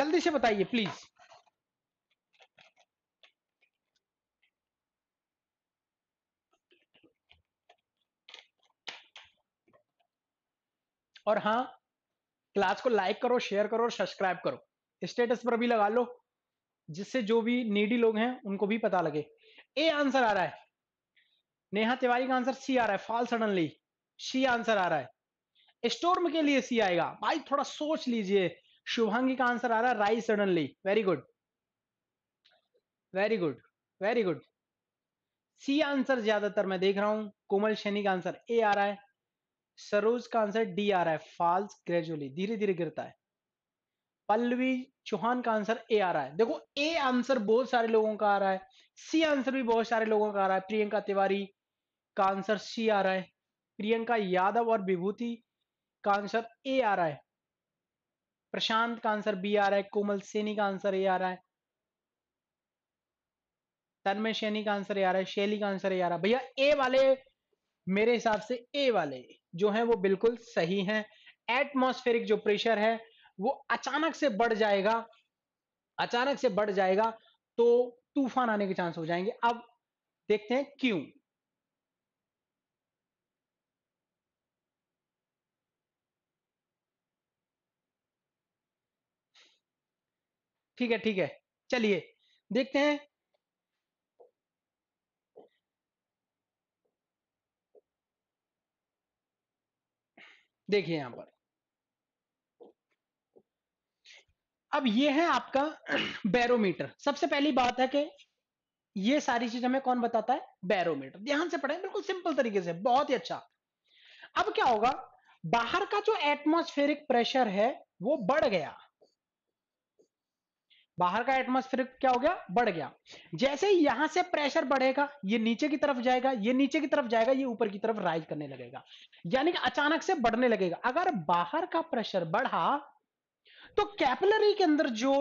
जल्दी से बताइए प्लीज और हां क्लास को लाइक करो शेयर करो और सब्सक्राइब करो स्टेटस पर भी लगा लो जिससे जो भी नीडी लोग हैं उनको भी पता लगे ए आंसर आ रहा है नेहा तिवारी का आंसर सी आ रहा है फॉल सडनली सी आंसर आ रहा है स्टोर्म के लिए सी आएगा भाई थोड़ा सोच लीजिए शुभांगी का आंसर आ रहा है rise suddenly very good very good very good C answer ज्यादातर मैं देख रहा हूं कोमल शैनी का आंसर ए आ रहा है सरोज का आंसर डी आ रहा है फॉल्स ग्रेजुअली धीरे धीरे गिरता है पल्लवी चौहान का आंसर ए आ रहा है देखो ए आंसर बहुत सारे लोगों का आ रहा है सी आंसर भी बहुत सारे लोगों का आ रहा है प्रियंका तिवारी का आंसर सी आ रहा है प्रियंका यादव और विभूति का आंसर ए आ रहा है प्रशांत का आंसर बी आ रहा है कोमल सेनी का आंसर ए आ रहा है तन्मय सैनी का आंसर ए आ रहा है शैली का आंसर ए आ रहा है भैया ए वाले मेरे हिसाब से ए वाले जो है वो बिल्कुल सही है एटमोस्फेरिक जो प्रेशर है वो अचानक से बढ़ जाएगा अचानक से बढ़ जाएगा तो तूफान आने के चांस हो जाएंगे अब देखते हैं क्यों ठीक है ठीक है चलिए देखते हैं देखिए यहां पर अब ये है आपका बैरोमीटर सबसे पहली बात है कि ये सारी चीज हमें कौन बताता है बैरोमीटर ध्यान से पढ़े बिल्कुल सिंपल तरीके से बहुत ही अच्छा अब क्या होगा बाहर का जो एटमॉस्फेरिक प्रेशर है वो बढ़ गया बाहर का एटमॉस्फेरिक क्या हो गया बढ़ गया जैसे ही यहां से प्रेशर बढ़ेगा ये नीचे की तरफ जाएगा ये नीचे की तरफ जाएगा ये ऊपर की तरफ राइज करने लगेगा यानी कि अचानक से बढ़ने लगेगा अगर बाहर का प्रेशर बढ़ा तो कैपिलरी के अंदर जो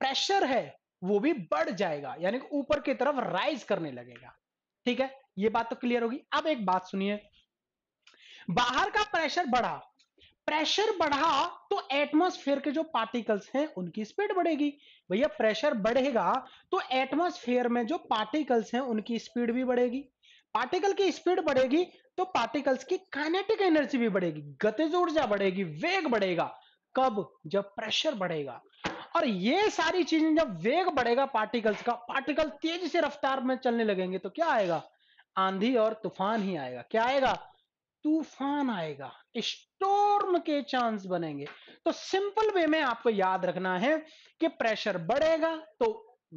प्रेशर है वो भी बढ़ जाएगा यानी ऊपर की तरफ राइज करने लगेगा ठीक है ये बात तो क्लियर होगी अब एक बात सुनिए बाहर का प्रेशर बढ़ा प्रेशर बढ़ा तो एटमॉस्फेयर के जो पार्टिकल्स हैं उनकी स्पीड बढ़ेगी भैया प्रेशर बढ़ेगा तो एटमॉस्फेयर में जो पार्टिकल्स हैं उनकी स्पीड भी बढ़ेगी पार्टिकल की स्पीड बढ़ेगी तो पार्टिकल्स की काइनेटिक एनर्जी भी बढ़ेगी गतिज ऊर्जा बढ़ेगी वेग बढ़ेगा कब जब प्रेशर बढ़ेगा और ये सारी चीजें जब वेग बढ़ेगा पार्टिकल्स का पार्टिकल तेजी से रफ्तार में चलने लगेंगे तो क्या आएगा आंधी और तूफान ही आएगा क्या आएगा तूफान आएगा स्टोर्म के चांस बनेंगे तो सिंपल वे में आपको याद रखना है कि प्रेशर बढ़ेगा तो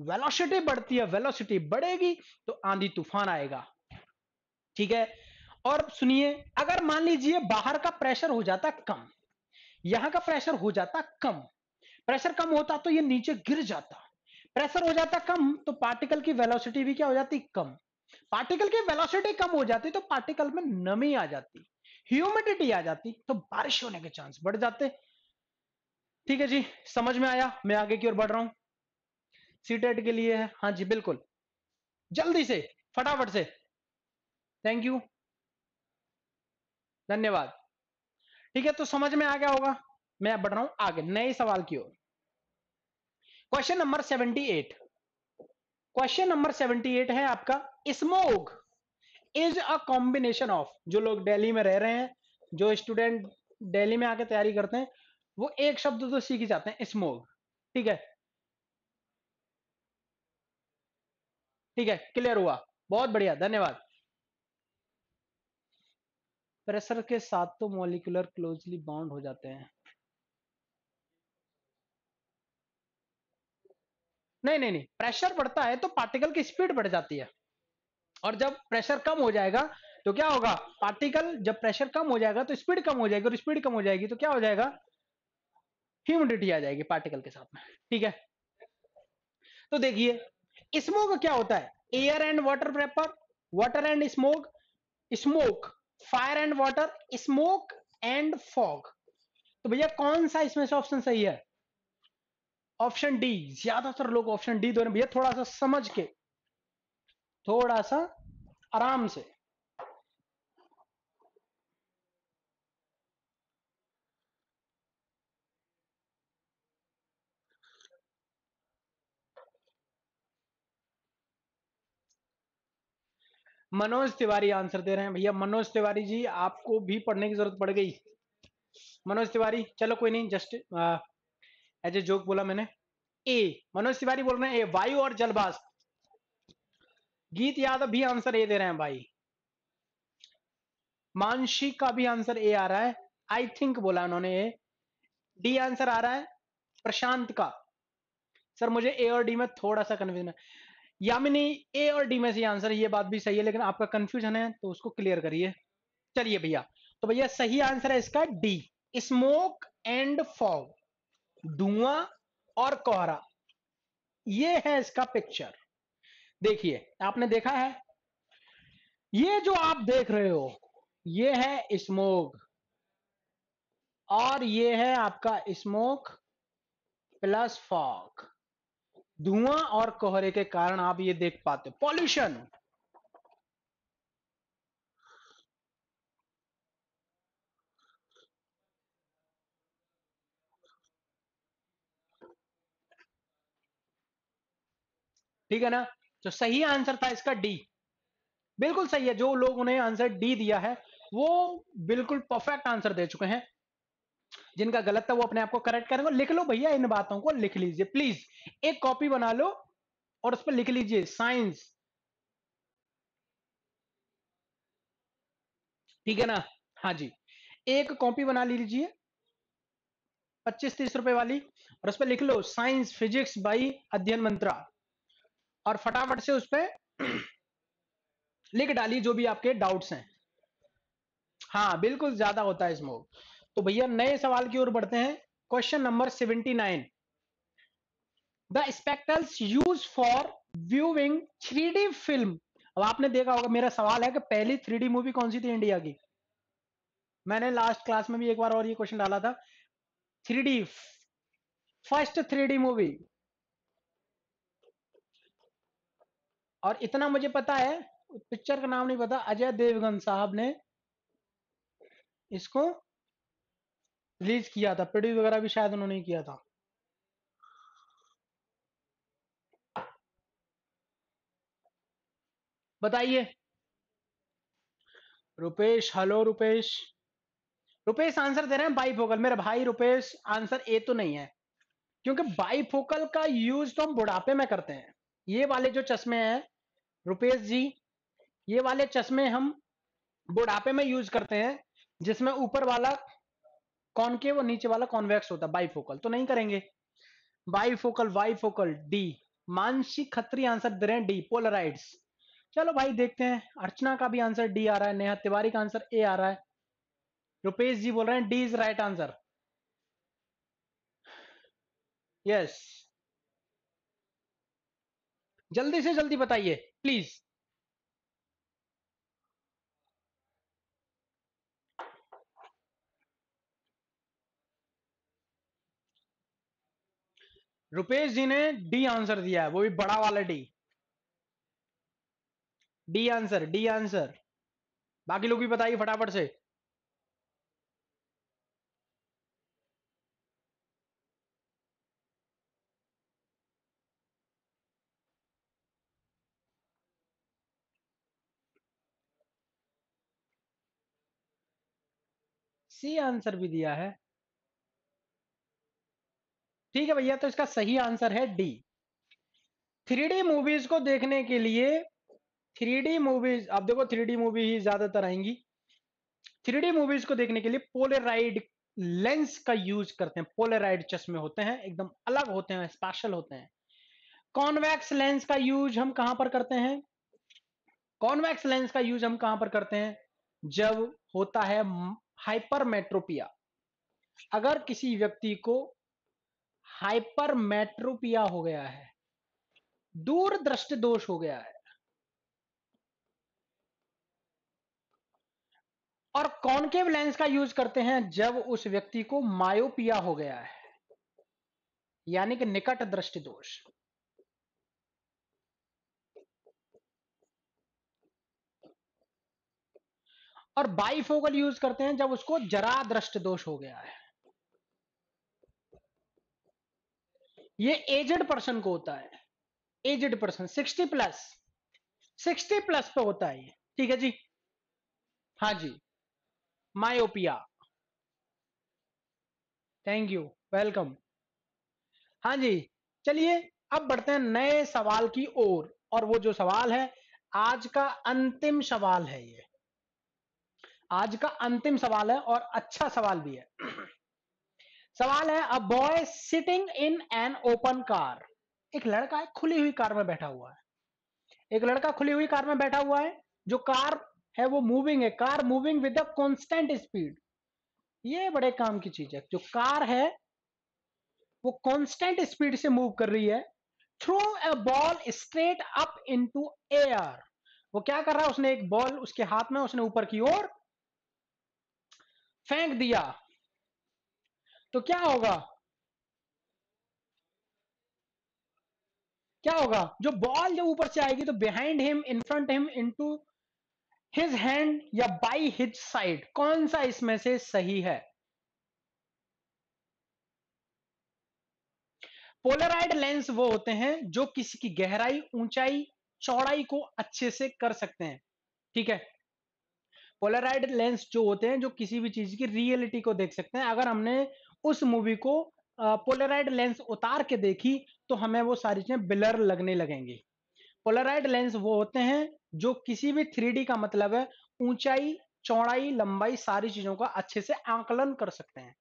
वेलोसिटी बढ़ती है वेलोसिटी बढ़ेगी तो आंधी तूफान आएगा ठीक है और सुनिए अगर मान लीजिए बाहर का प्रेशर हो जाता कम यहां का प्रेशर हो जाता कम प्रेशर कम होता तो ये नीचे गिर जाता प्रेशर हो जाता कम तो पार्टिकल की वेलोसिटी भी क्या हो जाती कम पार्टिकल की वेलोसिटी कम हो जाती तो पार्टिकल में नमी आ जाती ह्यूमिडिटी आ जाती तो बारिश होने के चांस बढ़ जाते ठीक है जी समझ में आया मैं आगे की ओर बढ़ रहा हूं सीटेट के लिए है हाँ जी बिल्कुल जल्दी से फटाफट से थैंक यू धन्यवाद ठीक है तो समझ में आ गया होगा मैं बढ़ रहा हूं आगे नए सवाल की ओर क्वेश्चन नंबर 78 क्वेश्चन नंबर 78 है आपका smog is a combination of जो लोग दिल्ली में रह रहे हैं जो स्टूडेंट दिल्ली में आके तैयारी करते हैं वो एक शब्द तो सीख ही जाते हैं स्मोग ठीक है ठीक है क्लियर हुआ बहुत बढ़िया धन्यवाद प्रेशर के साथ तो मॉलिकुलर क्लोजली बाउंड हो जाते हैं नहीं नहीं नहीं प्रेशर बढ़ता है तो पार्टिकल की स्पीड बढ़ जाती है और जब प्रेशर कम हो जाएगा तो क्या होगा पार्टिकल जब प्रेशर कम हो जाएगा तो स्पीड कम हो जाएगी और स्पीड कम हो जाएगी तो क्या हो जाएगा ह्यूमिडिटी आ जाएगी पार्टिकल के साथ में ठीक है तो देखिए स्मोक क्या होता है air and water vapour water and smoke smoke fire and water smoke and fog तो भैया कौन सा इसमें से ऑप्शन सही है ऑप्शन डी ज्यादातर लोग ऑप्शन डी दो भैया थोड़ा सा समझ के थोड़ा सा आराम से मनोज तिवारी आंसर दे रहे हैं भैया मनोज तिवारी जी आपको भी पढ़ने की जरूरत पड़ गई मनोज तिवारी चलो कोई नहीं जस्ट एज ए जोक बोला मैंने ए मनोज तिवारी बोल रहे हैं ए वायु और जलबास गीत यादव भी आंसर ए दे रहे हैं भाई मानसी का भी आंसर ए आ रहा है आई थिंक बोला उन्होंने ए डी आंसर आ रहा है प्रशांत का सर मुझे ए और डी में थोड़ा सा कन्फ्यूजन है यामिनी ए और डी में से आंसर ये बात भी सही है लेकिन आपका कंफ्यूजन है तो उसको क्लियर करिए चलिए भैया तो भैया सही आंसर है इसका डी स्मोक एंड फॉग धुआं और कोहरा ये है इसका पिक्चर देखिए आपने देखा है ये जो आप देख रहे हो ये है स्मोक और ये है आपका स्मोक प्लस फॉग धुआं और कोहरे के कारण आप ये देख पाते हो पॉल्यूशन ठीक है ना तो सही आंसर था इसका डी बिल्कुल सही है जो लोग उन्हें आंसर डी दिया है वो बिल्कुल परफेक्ट आंसर दे चुके हैं जिनका गलत था वो अपने आप को करेक्ट करेंगे लिख लो भैया इन बातों को लिख लीजिए प्लीज एक कॉपी बना लो और उस पर लिख लीजिए साइंस ठीक है ना हाँ जी एक कॉपी बना लीजिए पच्चीस तीस रुपए वाली और उस पर लिख लो साइंस फिजिक्स बाई अध्ययन मंत्रा और फटाफट से उस पर लिख डालिए जो भी आपके डाउट्स हैं हाँ बिल्कुल ज्यादा होता है इसमें तो भैया नए सवाल की ओर बढ़ते हैं question number 79 the spectacles use for viewing three film अब आपने देखा होगा मेरा सवाल है कि पहली थ्री मूवी कौन सी थी इंडिया की मैंने लास्ट क्लास में भी एक बार और ये क्वेश्चन डाला था थ्री फर्स्ट थ्री मूवी और इतना मुझे पता है पिक्चर का नाम नहीं पता अजय देवगन साहब ने इसको रिलीज किया था प्रोड्यूस वगैरह भी शायद उन्होंने किया था बताइए रुपेश हेलो रुपेश रुपेश आंसर दे रहे हैं बाईफोकल मेरा भाई रुपेश आंसर ए तो नहीं है क्योंकि बाईफोकल का यूज तो हम बुढ़ापे में करते हैं ये वाले जो चश्मे हैं रुपेश जी ये वाले चश्मे हम बुढ़ापे में यूज करते हैं जिसमें ऊपर वाला कॉनकेव और नीचे वाला कॉन्वेक्स होता है बाईफोकल तो नहीं करेंगे bifocal bifocal D Mansi Khatri answer दे रहे हैं डी पोलराइड्स चलो भाई देखते हैं अर्चना का भी आंसर डी आ रहा है नेहा तिवारी का आंसर ए आ रहा है रुपेश जी बोल रहे हैं D is right answer yes जल्दी से जल्दी बताइए प्लीज रुपेश जी ने डी आंसर दिया है वो भी बड़ा वाला D D answer D answer बाकी लोग भी बताइए फटाफट से सी आंसर भी दिया है ठीक है भैया तो इसका सही आंसर है डी थ्री मूवीज को देखने के लिए थ्री मूवीज आप देखो थ्री मूवी ही ज्यादातर आएंगी थ्री मूवीज को देखने के लिए पोलराइड लेंस का यूज करते हैं पोलराइड चश्मे होते हैं एकदम अलग होते हैं स्पेशल होते हैं कॉन्वैक्स लेंस का यूज हम कहां पर करते हैं कॉन्वैक्स लेंस का यूज हम कहां पर करते हैं जब होता है हाइपरमेट्रोपिया अगर किसी व्यक्ति को हाइपरमेट्रोपिया हो गया है दृष्टि दोष हो गया है और कॉनकेव लेंस का यूज करते हैं जब उस व्यक्ति को मायोपिया हो गया है यानी कि निकट दृष्टि दोष और बाईफोकल यूज करते हैं जब उसको जरा दृष्ट दोष हो गया है ये एजेड पर्सन को होता है एजेड पर्सन 60 प्लस 60 प्लस पे होता है ये ठीक है जी हाँ जी मायोपिया थैंक यू वेलकम हाँ जी चलिए अब बढ़ते हैं नए सवाल की ओर और वो जो सवाल है आज का अंतिम सवाल है ये आज का अंतिम सवाल है और अच्छा सवाल भी है सवाल है a boy sitting in an open car एक लड़का है खुली हुई कार में बैठा हुआ है एक लड़का खुली हुई कार में बैठा हुआ है जो कार है वो मूविंग है car moving with a constant speed ये बड़े काम की चीज है जो कार है वो कॉन्स्टेंट स्पीड से मूव कर रही है throw a ball straight up into air वो क्या कर रहा है उसने एक बॉल उसके हाथ में उसने ऊपर की ओर फेंक दिया तो क्या होगा क्या होगा जो बॉल जब ऊपर से आएगी तो behind him in front him to his hand या बाई हिज साइड कौन सा इसमें से सही है पोलराइड लेंस वो होते हैं जो किसी की गहराई ऊंचाई चौड़ाई को अच्छे से कर सकते हैं ठीक है पोलराइड लेंस जो होते हैं जो किसी भी चीज की रियलिटी को देख सकते हैं अगर हमने उस मूवी को पोलराइड लेंस उतार के देखी तो हमें वो सारी चीजें ब्लर लगने लगेंगी पोलराइड लेंस वो होते हैं जो किसी भी थ्री का मतलब है ऊंचाई चौड़ाई लंबाई सारी चीजों का अच्छे से आंकलन कर सकते हैं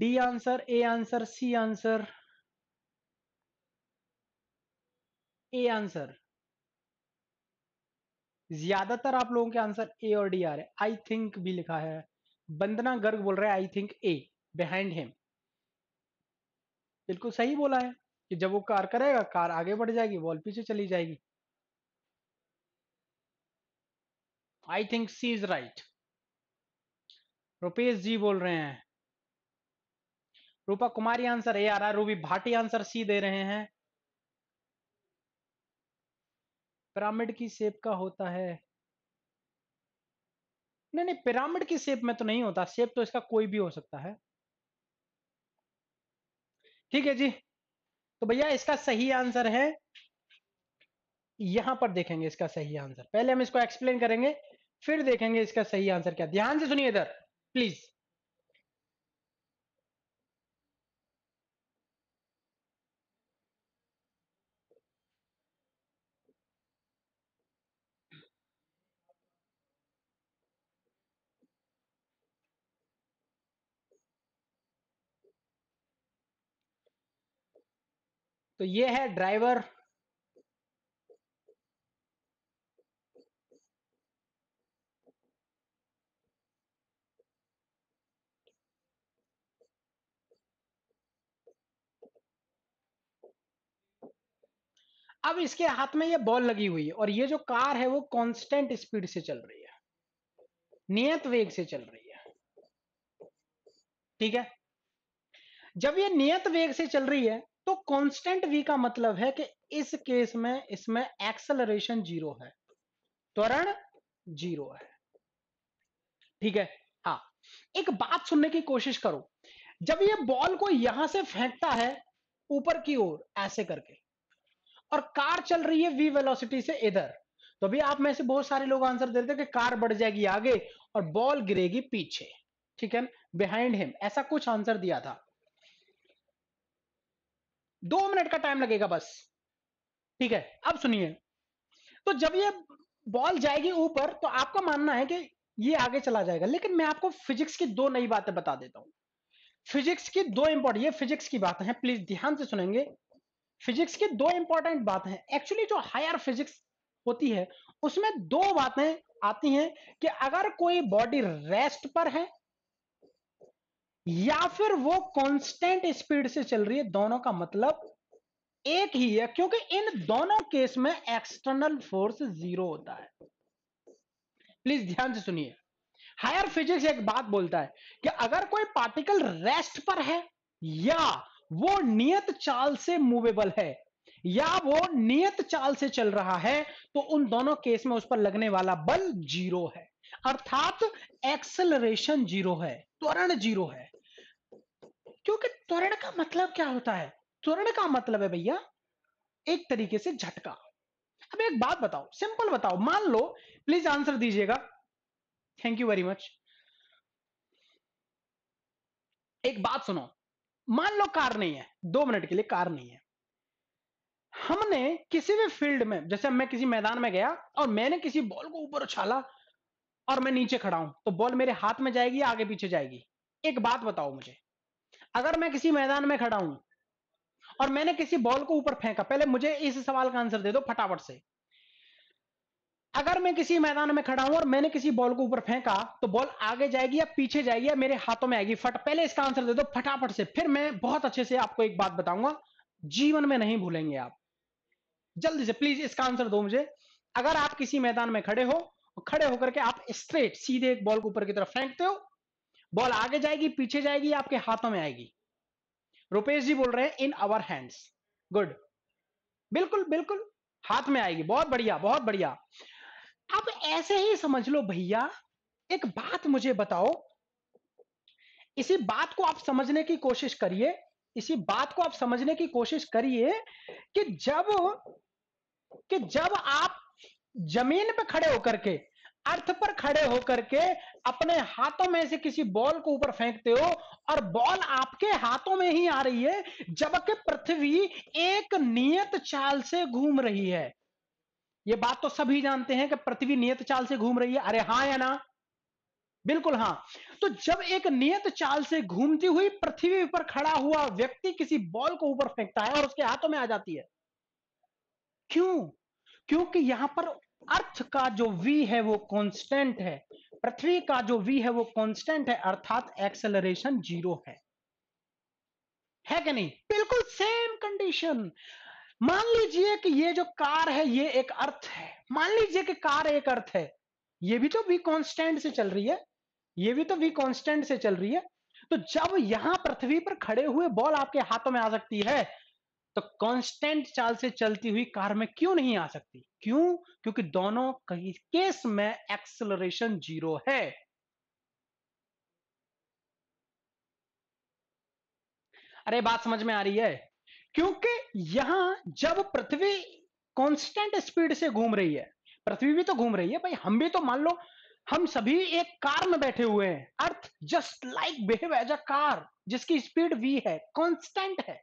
D answer A answer C answer A answer ज्यादातर आप लोगों के आंसर ए और डी आ रहे आई थिंक भी लिखा है बंदना गर्ग बोल रहे I think A behind him बिल्कुल सही बोला है कि जब वो कार करेगा कार आगे बढ़ जाएगी वॉल पीछे चली जाएगी I think C is right Rupesh ji बोल रहे हैं रूपा कुमारी आंसर ए आ रहा है रूबी भाटी आंसर सी दे रहे हैं पिरामिड की शेप का होता है नहीं नहीं पिरामिड की शेप में तो नहीं होता शेप तो इसका कोई भी हो सकता है ठीक है जी तो भैया इसका सही आंसर है यहां पर देखेंगे इसका सही आंसर पहले हम इसको एक्सप्लेन करेंगे फिर देखेंगे इसका सही आंसर क्या ध्यान से सुनिए इधर प्लीज तो ये है ड्राइवर अब इसके हाथ में ये बॉल लगी हुई है और ये जो कार है वो कांस्टेंट स्पीड से चल रही है नियत वेग से चल रही है ठीक है जब ये नियत वेग से चल रही है तो कांस्टेंट वी का मतलब है कि इस केस में इसमें एक्सलरेशन जीरो है त्वरण जीरो है ठीक है हा एक बात सुनने की कोशिश करो जब ये बॉल को यहां से फेंकता है ऊपर की ओर ऐसे करके और कार चल रही है वी वेलोसिटी से इधर तो भी आप में से बहुत सारे लोग आंसर देते कि कार बढ़ जाएगी आगे और बॉल गिरेगी पीछे ठीक है बिहाइंड हिम ऐसा कुछ आंसर दिया था दो मिनट का टाइम लगेगा बस ठीक है अब सुनिए तो जब ये बॉल जाएगी ऊपर तो आपका मानना है कि ये आगे चला जाएगा लेकिन मैं आपको फिजिक्स की दो नई बातें बता देता हूं फिजिक्स की दो इंपॉर्टेंट ये फिजिक्स की बातें हैं प्लीज ध्यान से सुनेंगे फिजिक्स की दो इंपॉर्टेंट बातें है एक्चुअली जो हायर फिजिक्स होती है उसमें दो बातें आती हैं कि अगर कोई बॉडी रेस्ट पर है या फिर वो कांस्टेंट स्पीड से चल रही है दोनों का मतलब एक ही है क्योंकि इन दोनों केस में एक्सटर्नल फोर्स जीरो होता है प्लीज ध्यान से सुनिए हायर फिजिक्स एक बात बोलता है कि अगर कोई पार्टिकल रेस्ट पर है या वो नियत चाल से मूवेबल है या वो नियत चाल से चल रहा है तो उन दोनों केस में उस पर लगने वाला बल जीरो है अर्थात एक्सेलरेशन जीरो है त्वरण जीरो है क्योंकि त्वरण का मतलब क्या होता है त्वरण का मतलब है भैया एक तरीके से झटका अब एक बात बताओ सिंपल बताओ मान लो प्लीज आंसर दीजिएगा थैंक यू वेरी मच एक बात सुनो मान लो कार नहीं है दो मिनट के लिए कार नहीं है हमने किसी भी फील्ड में जैसे मैं किसी मैदान में गया और मैंने किसी बॉल को ऊपर उछाला और मैं नीचे खड़ा हूं तो बॉल मेरे हाथ में जाएगी आगे पीछे जाएगी एक बात बताओ मुझे अगर मैं किसी मैदान में खड़ा हूं और मैंने किसी बॉल को ऊपर फेंका पहले मुझे इस सवाल का आंसर दे दो फटाफट से अगर मैं किसी मैदान में खड़ा हूं और मैंने किसी बॉल को ऊपर फेंका तो बॉल आगे जाएगी या पीछे जाएगी या मेरे हाथों में आएगी फट पहले इसका आंसर दे दो फटाफट से फिर मैं बहुत अच्छे से आपको एक बात बताऊंगा जीवन में नहीं भूलेंगे आप जल्दी से प्लीज इसका आंसर दो मुझे अगर आप किसी मैदान में खड़े हो खड़े होकर के आप स्ट्रेट सीधे एक बॉल को ऊपर की तरफ फेंकते हो बॉल आगे जाएगी पीछे जाएगी आपके हाथों में आएगी रुपेश जी बोल रहे हैं इन अवर हैंड्स गुड बिल्कुल बिल्कुल हाथ में आएगी बहुत बढ़िया बहुत बढ़िया अब ऐसे ही समझ लो भैया एक बात मुझे बताओ इसी बात को आप समझने की कोशिश करिए इसी बात को आप समझने की कोशिश करिए कि जब कि जब आप जमीन पर खड़े होकर के अर्थ पर खड़े होकर के अपने हाथों में से किसी बॉल को ऊपर फेंकते हो और बॉल आपके हाथों में ही आ रही है जबकि पृथ्वी एक नियत चाल से घूम रही है ये बात तो सभी जानते हैं कि पृथ्वी नियत चाल से घूम रही है अरे हाँ या ना बिल्कुल हाँ तो जब एक नियत चाल से घूमती हुई पृथ्वी पर खड़ा हुआ व्यक्ति किसी बॉल को ऊपर फेंकता है और उसके हाथों में आ जाती है क्यों क्योंकि यहां पर अर्थ का जो वी है वो कांस्टेंट है पृथ्वी का जो वी है वो कांस्टेंट है अर्थात एक्सेलरेशन जीरो है है कि नहीं बिल्कुल सेम कंडीशन मान लीजिए कि ये जो कार है ये एक अर्थ है मान लीजिए कि कार एक अर्थ है ये भी तो वी कांस्टेंट से चल रही है ये भी तो वी कांस्टेंट से चल रही है तो जब यहां पृथ्वी पर खड़े हुए बॉल आपके हाथों में आ सकती है तो कांस्टेंट चाल से चलती हुई कार में क्यों नहीं आ सकती क्यों क्योंकि दोनों कहीं केस में एक्सलरेशन जीरो है अरे बात समझ में आ रही है क्योंकि यहां जब पृथ्वी कांस्टेंट स्पीड से घूम रही है पृथ्वी भी तो घूम रही है भाई हम भी तो मान लो हम सभी एक कार में बैठे हुए हैं earth just like behave as a car जिसकी स्पीड वी है कांस्टेंट है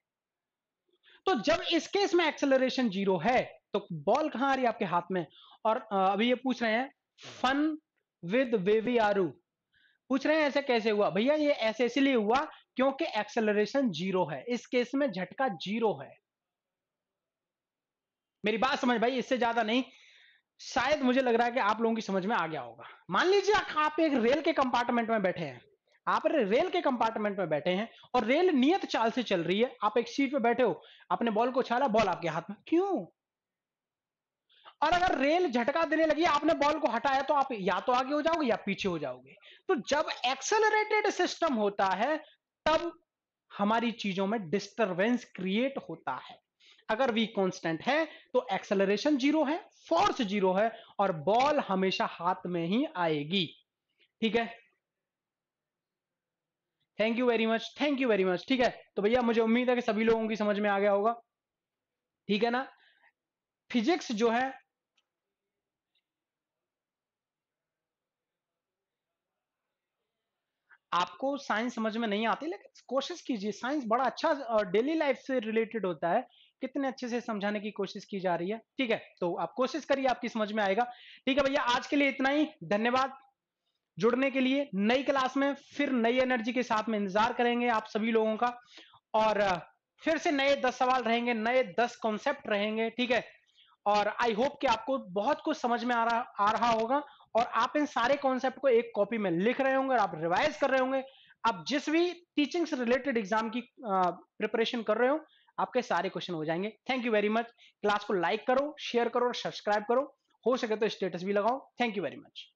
तो जब इस केस में एक्सेलरेशन जीरो है तो बॉल कहां आ रही है आपके हाथ में और अभी ये पूछ रहे हैं फन विद वेवी आरू पूछ रहे हैं ऐसे कैसे हुआ भैया ये ऐसे इसलिए हुआ क्योंकि एक्सेलरेशन जीरो है इस केस में झटका जीरो है मेरी बात समझ भाई इससे ज्यादा नहीं शायद मुझे लग रहा है कि आप लोगों की समझ में आ गया होगा मान लीजिए आप एक रेल के कंपार्टमेंट में बैठे हैं आप रेल के कंपार्टमेंट में बैठे हैं और रेल नियत चाल से चल रही है आप एक सीट पे बैठे हो आपने बॉल को उछाला बॉल आपके हाथ में क्यों और अगर रेल झटका देने लगी आपने बॉल को हटाया तो आप या तो आगे हो जाओगे या पीछे हो जाओगे तो जब एक्सेलरेटेड सिस्टम होता है तब हमारी चीजों में डिस्टरबेंस क्रिएट होता है अगर वी कांस्टेंट है तो एक्सेलरेशन जीरो है फोर्स जीरो है और बॉल हमेशा हाथ में ही आएगी ठीक है thank you very much thank you very much ठीक है तो भैया मुझे उम्मीद है कि सभी लोगों की समझ में आ गया होगा ठीक है ना फिजिक्स जो है आपको साइंस समझ में नहीं आती लेकिन कोशिश कीजिए साइंस बड़ा अच्छा डेली लाइफ से रिलेटेड होता है कितने अच्छे से समझाने की कोशिश की जा रही है ठीक है तो आप कोशिश करिए आपकी समझ में आएगा ठीक है भैया आज के लिए इतना ही धन्यवाद जुड़ने के लिए नई क्लास में फिर नई एनर्जी के साथ में इंतजार करेंगे आप सभी लोगों का और फिर से नए दस सवाल रहेंगे नए दस कॉन्सेप्ट रहेंगे ठीक है और आई होप कि आपको बहुत कुछ समझ में आ रहा आ रहा होगा और आप इन सारे कॉन्सेप्ट को एक कॉपी में लिख रहे होंगे और आप रिवाइज कर रहे होंगे आप जिस भी टीचिंग से रिलेटेड एग्जाम की प्रिपरेशन कर रहे हो आपके सारे क्वेश्चन हो जाएंगे thank you very much class को लाइक करो शेयर करो और सब्सक्राइब करो हो सके तो स्टेटस भी लगाओ थैंक यू वेरी मच